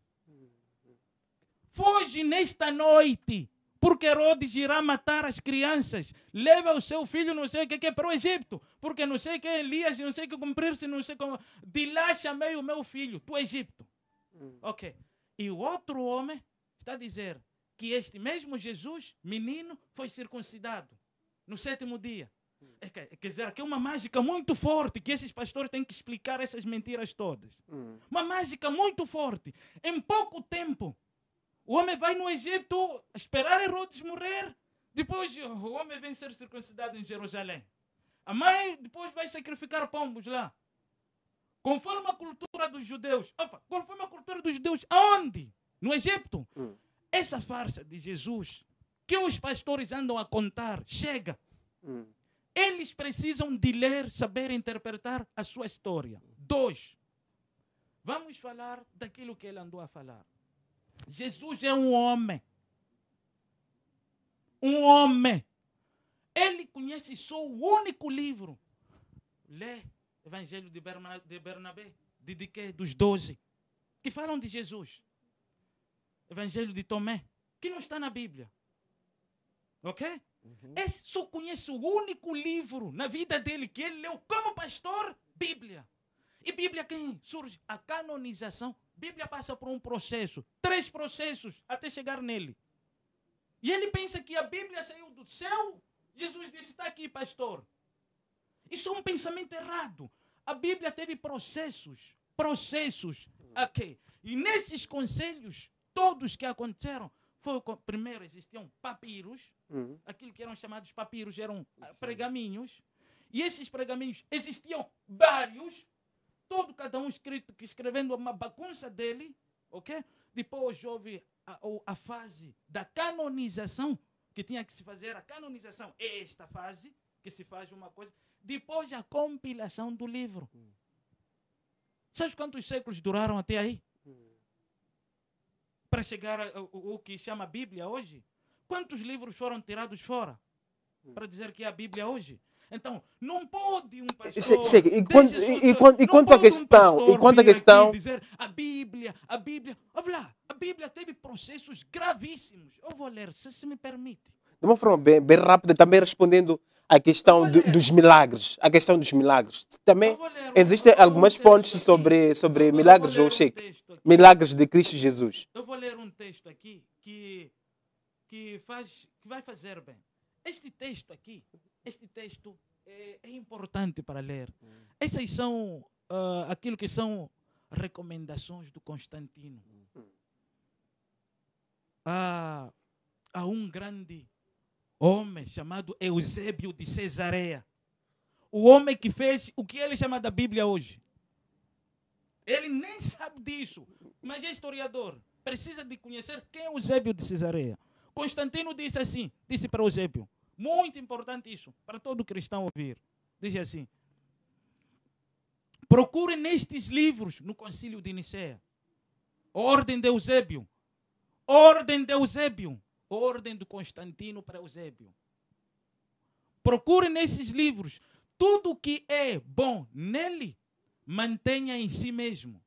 [SPEAKER 2] Foge nesta noite porque Herodes irá matar as crianças. Leva o seu filho, não sei o que, que é, para o Egito, porque não sei que Elias, não sei que cumprir-se, não sei como. Dilacha meio o meu filho para o Egito. Hum. Ok. E o outro homem está a dizer que este mesmo Jesus, menino, foi circuncidado no sétimo dia. Hum. É, quer dizer, aqui é uma mágica muito forte que esses pastores têm que explicar essas mentiras todas. Hum. Uma mágica muito forte. Em pouco tempo, o homem vai no Egito esperar Herodes morrer. Depois o homem vem ser circuncidado em Jerusalém. A mãe depois vai sacrificar pombos lá. Conforme a cultura dos judeus. Opa, conforme a cultura dos judeus. Aonde? No Egito. Hum. Essa farsa de Jesus que os pastores andam a contar chega. Hum. Eles precisam de ler, saber interpretar a sua história. Dois. Vamos falar daquilo que ele andou a falar. Jesus é um homem. Um homem. Ele conhece só o único livro. Lê Evangelho de, Bernabé, de, de Dos doze. Que falam de Jesus. Evangelho de Tomé, que não está na Bíblia. Ok? Uhum. só conhece o único livro na vida dele que ele leu como pastor, Bíblia. E Bíblia quem surge? A canonização Bíblia passa por um processo, três processos até chegar nele. E ele pensa que a Bíblia saiu do céu. Jesus disse: está aqui, pastor. Isso é um pensamento errado. A Bíblia teve processos, processos quê? E nesses conselhos, todos que aconteceram, foi, primeiro existiam papiros, uhum. aquilo que eram chamados papiros eram ah, Sim. pergaminhos, e esses pergaminhos existiam vários, todo cada um escrito que escrevendo uma bagunça dele, ok? Depois houve a, a fase da canonização, que tinha que se fazer a canonização, esta fase, que se faz uma coisa, depois a compilação do livro. Hum. Sabe quantos séculos duraram até aí? Hum. Para chegar ao que chama Bíblia hoje? Quantos livros foram tirados fora? Hum. Para dizer que é a Bíblia hoje? Então, não pode um eh, pastor. Chega. E, quando, e, quando, e quanto à questão, um e quanto à questão dizer a Bíblia, a Bíblia, olha lá, a Bíblia teve processos gravíssimos.
[SPEAKER 4] Eu vou ler, se se me permite.
[SPEAKER 1] De uma forma bem, bem rápida, também respondendo à questão dos milagres, a questão dos milagres. Também existem algumas um fontes sobre sobre milagres ou um milagres de Cristo Jesus.
[SPEAKER 2] Eu vou ler um texto aqui que que faz que vai fazer bem. Este texto aqui este texto é, é importante para ler. Hum. Essas são uh, aquilo que são recomendações do Constantino. Hum. A, a um grande homem chamado Eusébio de Cesareia. O homem que fez o que ele chama da Bíblia hoje. Ele nem sabe disso, mas é historiador. Precisa de conhecer quem é Eusébio de Cesareia. Constantino disse assim, disse para Eusébio, muito importante isso, para todo cristão ouvir. Diz assim: procure nestes livros, no Concílio de Nicéia, Ordem de Eusébio, Ordem de Eusébio, Ordem do Constantino para Eusébio. Procure nesses livros tudo o que é bom nele, mantenha em si mesmo.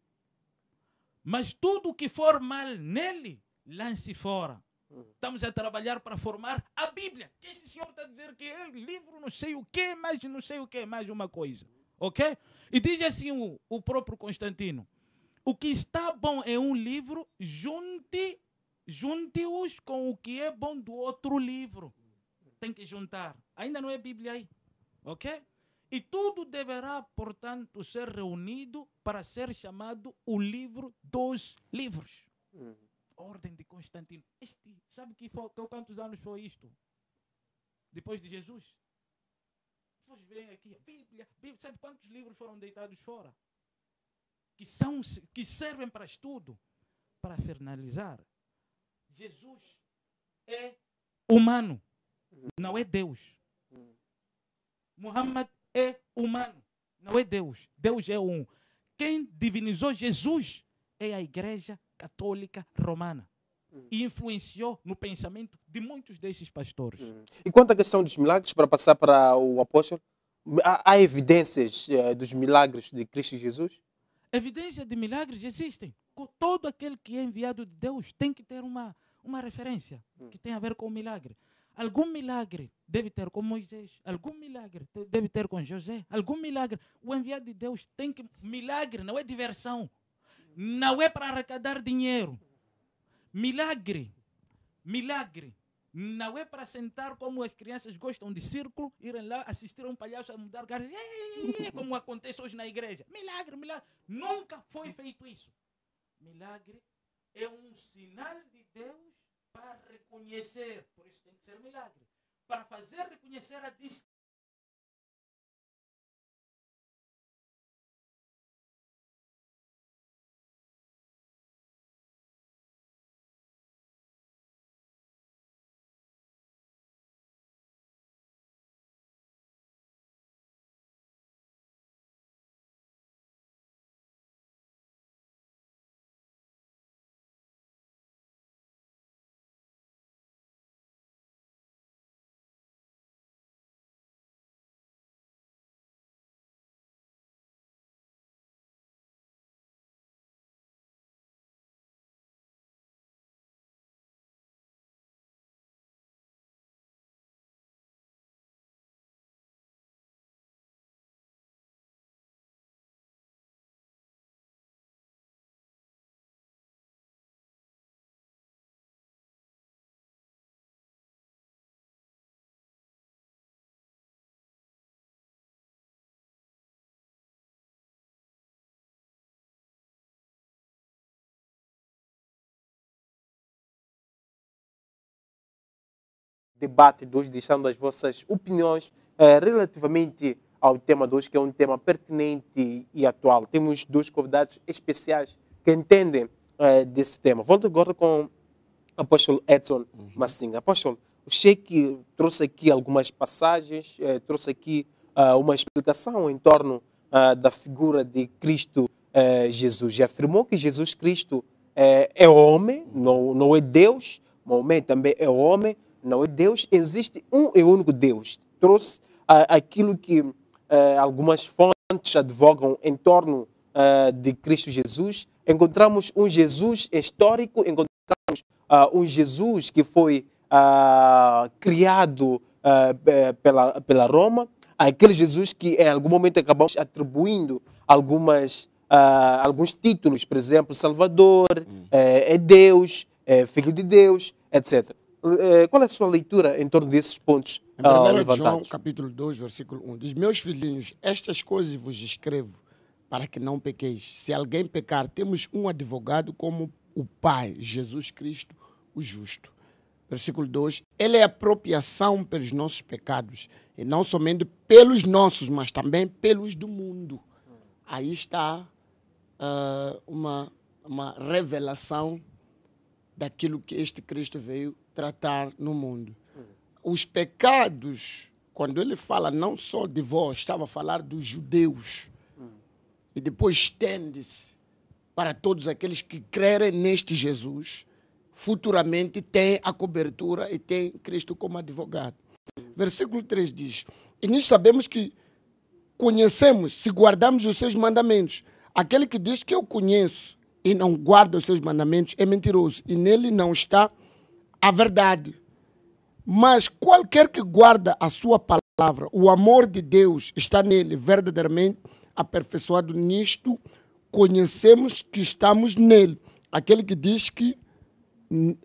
[SPEAKER 2] Mas tudo o que for mal nele, lance fora. Estamos a trabalhar para formar a Bíblia. Que esse senhor está a dizer que é livro não sei o que, mas não sei o que, mais uma coisa. Ok? E diz assim o, o próprio Constantino. O que está bom em é um livro, junte, junte-os com o que é bom do outro livro. Tem que juntar. Ainda não é Bíblia aí. Ok? E tudo deverá, portanto, ser reunido para ser chamado o livro dos livros. Uhum ordem de Constantino. Este, sabe que foi, que quantos anos foi isto? Depois de Jesus? Depois vem aqui a Bíblia, Bíblia, sabe quantos livros foram deitados fora? Que, são, que servem para estudo. Para finalizar, Jesus é humano, não é Deus. Muhammad é humano, não é Deus. Deus é um. Quem divinizou Jesus é a igreja católica romana. E hum. influenciou no pensamento de muitos desses pastores. Hum.
[SPEAKER 1] E quanto à questão dos milagres, para passar para o apóstolo, há, há evidências eh, dos milagres de Cristo Jesus?
[SPEAKER 2] Evidências de milagres existem. Todo aquele que é enviado de Deus tem que ter uma, uma referência hum. que tem a ver com o milagre. Algum milagre deve ter com Moisés, algum milagre deve ter com José, algum milagre. O enviado de Deus tem que. Milagre não é diversão. Não é para arrecadar dinheiro. Milagre. Milagre. Não é para sentar como as crianças gostam de círculo, irem lá assistir a um palhaço a mudar garras, como acontece hoje na igreja. Milagre, milagre. Nunca foi feito isso. Milagre é um sinal de Deus para
[SPEAKER 4] reconhecer, por isso tem que ser milagre, para fazer reconhecer a debate de hoje, deixando as vossas opiniões eh, relativamente
[SPEAKER 1] ao tema de hoje, que é um tema pertinente e atual. Temos dois convidados especiais que entendem eh, desse tema. Volto agora com o apóstolo Edson uhum. Massinga. Apóstolo, o Sheik trouxe aqui algumas passagens, eh, trouxe aqui uh, uma explicação em torno uh, da figura de Cristo uh, Jesus. E afirmou que Jesus Cristo é homem, não, não é Deus, Maomé também é homem, não é Deus, existe um e único Deus. Trouxe ah, aquilo que ah, algumas fontes advogam em torno ah, de Cristo Jesus. Encontramos um Jesus histórico, encontramos um Jesus que foi criado pela, pela Roma, aquele Jesus que em algum momento acabamos atribuindo algumas, alguns títulos, por exemplo, Salvador, hum. é, é Deus, é Filho de Deus, etc. Eh, qual é a sua leitura em torno desses pontos em João,
[SPEAKER 3] capítulo 2, versículo 1. Diz, meus filhinhos, estas coisas vos escrevo para que não pequeis. Se alguém pecar, temos um advogado como o Pai, Jesus Cristo, o justo. Versículo 2: Ele é apropriação pelos nossos pecados, e não somente pelos nossos, mas também pelos do mundo. Aí está uh, uma, uma revelação daquilo que este Cristo veio tratar no mundo. Os pecados, quando ele fala não só de vós, estava a falar dos judeus. E depois estende-se para todos aqueles que crerem neste Jesus, futuramente tem a cobertura e tem Cristo como advogado. Versículo 3 diz: E nós sabemos que conhecemos se guardamos os seus mandamentos. Aquele que diz que eu conheço e não guarda os seus mandamentos é mentiroso e nele não está a verdade. Mas qualquer que guarda a sua palavra, o amor de Deus está nele verdadeiramente aperfeiçoado nisto, conhecemos que estamos nele. Aquele que diz que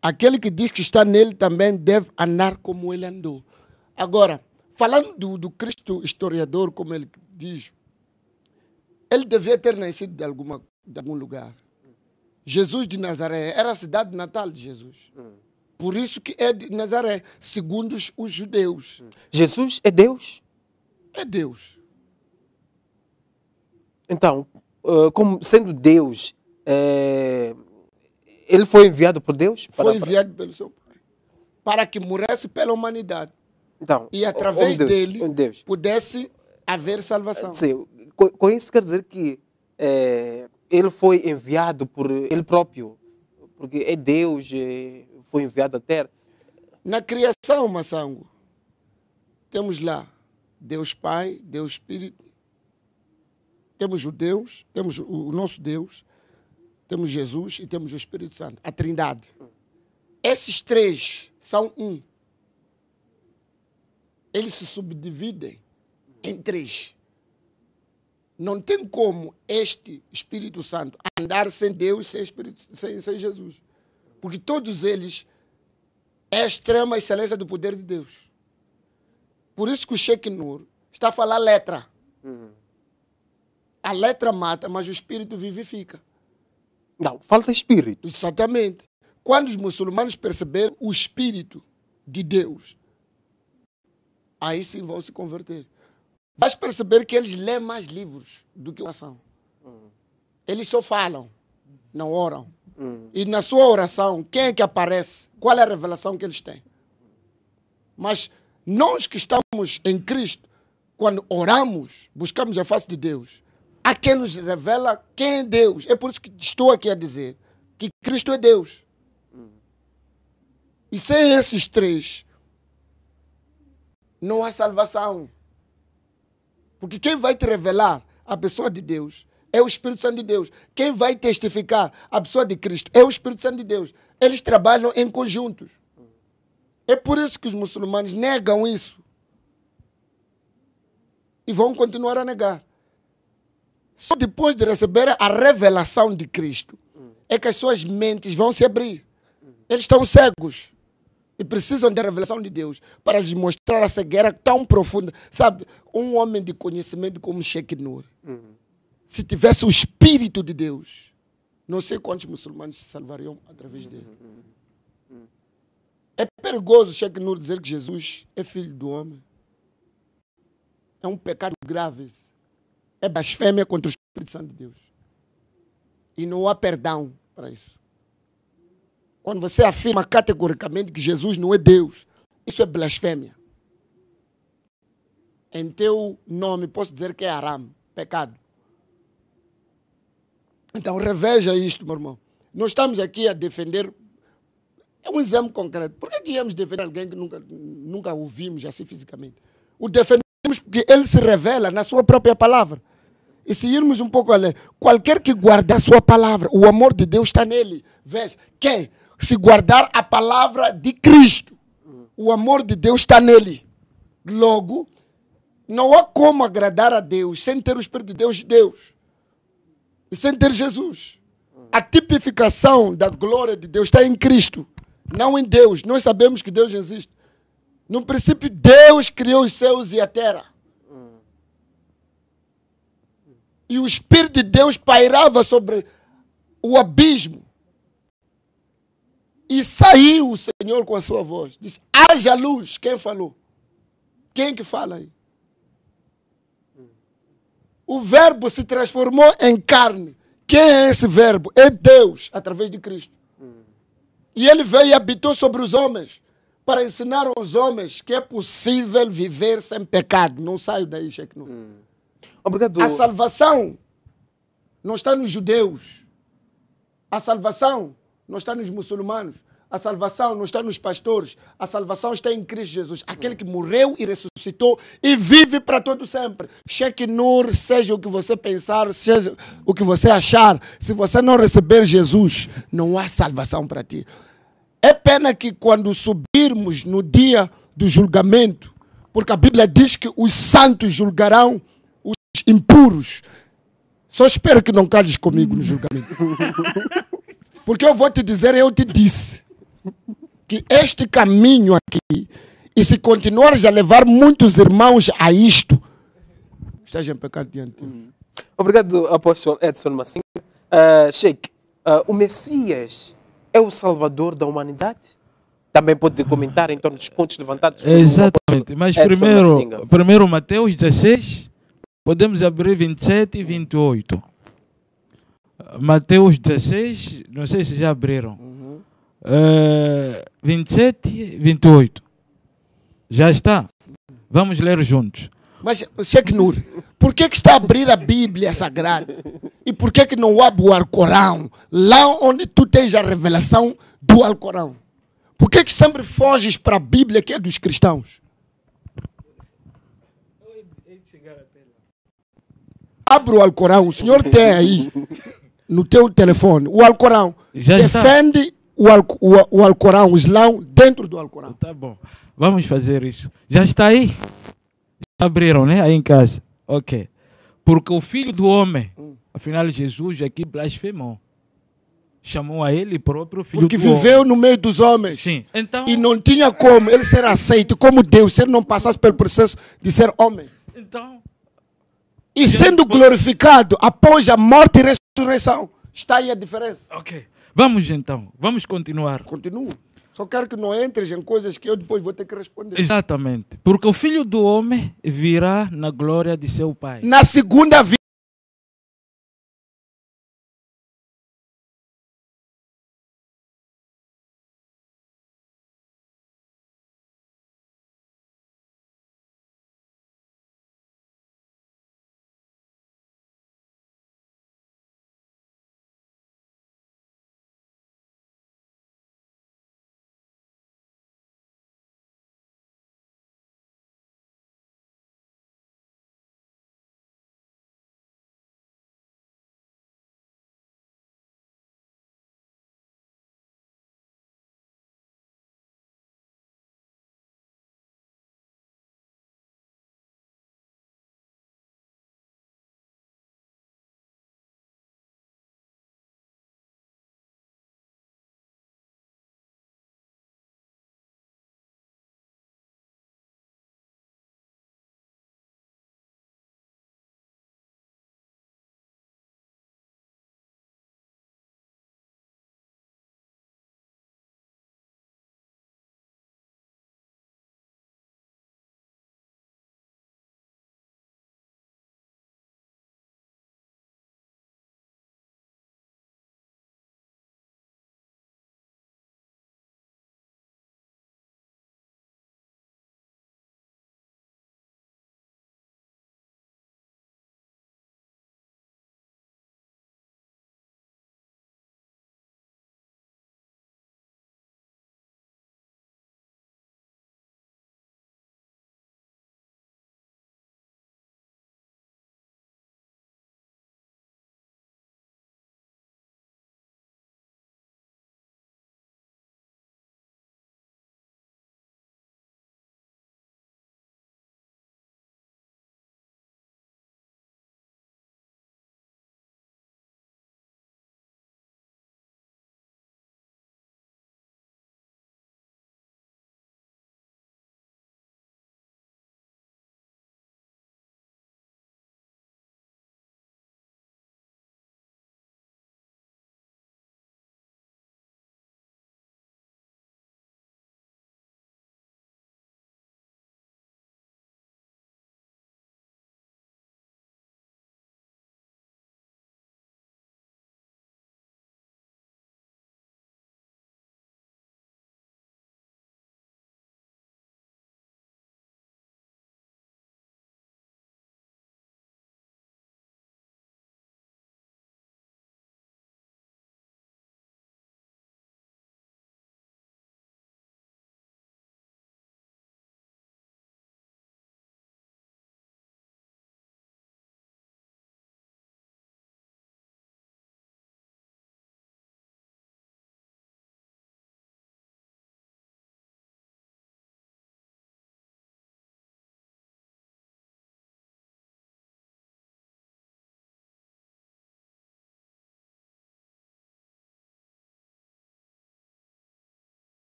[SPEAKER 3] aquele que diz que está nele também deve andar como ele andou. Agora, falando do, do Cristo historiador, como ele diz, ele devia ter nascido de alguma de algum lugar. Jesus de Nazaré era a cidade natal de Jesus. Hum. Por isso que é de Nazaré, segundo os judeus. Hum. Jesus é Deus? É Deus. Então, eh, como sendo Deus,
[SPEAKER 1] é... ele foi enviado por Deus? Para... Foi enviado
[SPEAKER 3] pelo seu Pai. Para que morresse pela humanidade. Então, e através Deus, dele Deus. pudesse haver salvação. Sim, com isso quer dizer que é, ele foi
[SPEAKER 1] enviado por ele próprio, porque é Deus é, foi enviado à Terra.
[SPEAKER 3] Na criação, Maçango, temos lá Deus Pai, Deus Espírito, temos o Deus, temos o nosso Deus, temos Jesus e temos o Espírito Santo, a Trindade. Esses três são um. Eles se subdividem em três. Não tem como este Espírito Santo andar sem Deus, sem, Espírito, sem, sem Jesus. Porque todos eles é a extrema excelência do poder de Deus. Por isso que o Sheikh Nur está a falar letra. Uhum. A letra mata, mas o espírito vivifica. Não, falta espírito. Exatamente. Quando os muçulmanos perceberam o espírito de Deus, aí sim vão se converter. Vais perceber que eles lêem mais livros do que oração. Hum. Eles só falam, não oram. Hum. E na sua oração, quem é que aparece? Qual é a revelação que eles têm? Mas nós que estamos em Cristo, quando oramos, buscamos a face de Deus, há quem nos revela quem é Deus. É por isso que estou aqui a dizer que Cristo é Deus. Hum. E sem esses três, não há salvação. Porque quem vai te revelar a pessoa de Deus é o Espírito Santo de Deus. Quem vai testificar a pessoa de Cristo é o Espírito Santo de Deus. Eles trabalham em conjuntos. É por isso que os muçulmanos negam isso. E vão continuar a negar. Só depois de receber a revelação de Cristo é que as suas mentes vão se abrir. Eles estão cegos e precisam da revelação de Deus para lhes mostrar a cegueira tão profunda. Sabe, um homem de conhecimento como Sheikh Nur, uhum. se tivesse o Espírito de Deus, não sei quantos muçulmanos se salvariam através uhum, dele. Uhum. Uhum. É perigoso Sheikh Nur dizer que Jesus é filho do homem. É um pecado grave. É blasfêmia contra o Espírito Santo de Deus. E não há perdão para isso. Quando você afirma categoricamente que Jesus não é Deus, isso é blasfêmia. Em teu nome posso dizer que é aram, pecado. Então reveja isto, meu irmão. Nós estamos aqui a defender é um exemplo concreto. Por que, é que íamos defender alguém que nunca, nunca ouvimos assim fisicamente? O defendemos porque ele se revela na sua própria palavra. E se irmos um pouco além, qualquer que guardar a sua palavra, o amor de Deus está nele. Veja, quem? se guardar a palavra de Cristo, o amor de Deus está nele. Logo, não há como agradar a Deus sem ter o Espírito de Deus de Deus e sem ter Jesus. A tipificação da glória de Deus está em Cristo, não em Deus. Nós sabemos que Deus existe. No princípio, Deus criou os céus e a terra. E o Espírito de Deus pairava sobre o abismo. E saiu o Senhor com a sua voz. Disse: haja luz. Quem falou? Quem que fala aí? O Verbo se transformou em carne. Quem é esse Verbo? É Deus, através de Cristo. E ele veio e habitou sobre os homens para ensinar aos homens que é possível viver sem pecado. Não saio daí, Sheikh hum. Obrigado. A salvação não está nos judeus. A salvação não está nos muçulmanos. A salvação não está nos pastores, a salvação está em Cristo Jesus, aquele que morreu e ressuscitou e vive para todo sempre. Cheque Nur, seja o que você pensar, seja o que você achar, se você não receber Jesus, não há salvação para ti. É pena que quando subirmos no dia do julgamento, porque a Bíblia diz que os santos julgarão os impuros. Só espero que não cales comigo no julgamento. Porque eu vou te dizer, eu te disse, que este caminho aqui, e se continuares a levar muitos irmãos a isto,
[SPEAKER 1] esteja em pecado diante de Obrigado, apóstolo Edson Massinga. Uh, ah, Sheik, uh, ah, o Messias é o salvador da humanidade? Também pode comentar em torno dos pontos levantados. Exatamente, mas primeiro,
[SPEAKER 2] primeiro Mateus 16, podemos abrir 27 e 28. Mateus 16, não sei se já abriram. Uhum. Uh, 27, 28. Já está. Vamos ler juntos.
[SPEAKER 3] Mas, Seknur, por que, que está a abrir a Bíblia Sagrada? E por que, que não abre o Alcorão? Lá onde tu tens a revelação do Alcorão. Por que, que sempre foges para a Bíblia que é dos cristãos? Abro o Alcorão, o senhor tem aí no teu telefone o Alcorão. Já defende o, Al o, o Alcorão, o Islão, dentro do Alcorão.
[SPEAKER 2] Tá bom. Vamos fazer isso.
[SPEAKER 3] Já está aí? Já abriram, né? Aí em casa.
[SPEAKER 2] Ok. Porque o filho do homem, afinal, Jesus aqui blasfemou. Chamou a ele próprio filho Porque do viveu
[SPEAKER 3] no meio dos homens. Sim. Então, e não tinha como ele ser aceito como Deus se ele não passasse pelo processo de ser homem. Então. E sendo glorificado após a morte e ressurreição ressurreição. Está aí a diferença. Ok. Vamos então, vamos
[SPEAKER 2] continuar. Continuo.
[SPEAKER 3] Só quero que não entres em coisas que eu depois vou ter que responder.
[SPEAKER 2] Exatamente. Porque o filho do homem virá na glória
[SPEAKER 4] de seu pai. Na segunda vida.